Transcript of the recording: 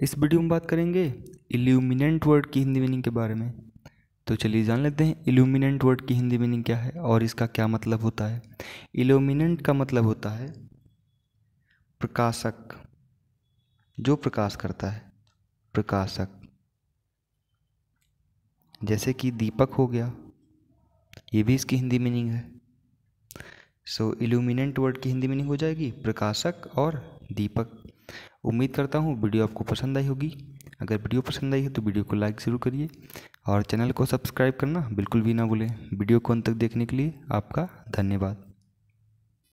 इस वीडियो में बात करेंगे इल्यूमिनेंट वर्ड की हिंदी मीनिंग के बारे में तो चलिए जान लेते हैं इल्यूमिनेंट वर्ड की हिंदी मीनिंग क्या है और इसका क्या मतलब होता है इल्यूमिनेंट का मतलब होता है प्रकाशक जो प्रकाश करता है प्रकाशक जैसे कि दीपक हो गया ये भी इसकी हिंदी मीनिंग है सो इल्यूमिनेंट वर्ड की हिंदी मीनिंग हो जाएगी प्रकाशक और दीपक उम्मीद करता हूँ वीडियो आपको पसंद आई होगी अगर वीडियो पसंद आई है तो वीडियो को लाइक ज़रूर करिए और चैनल को सब्सक्राइब करना बिल्कुल भी ना भूलें वीडियो को अंत तक देखने के लिए आपका धन्यवाद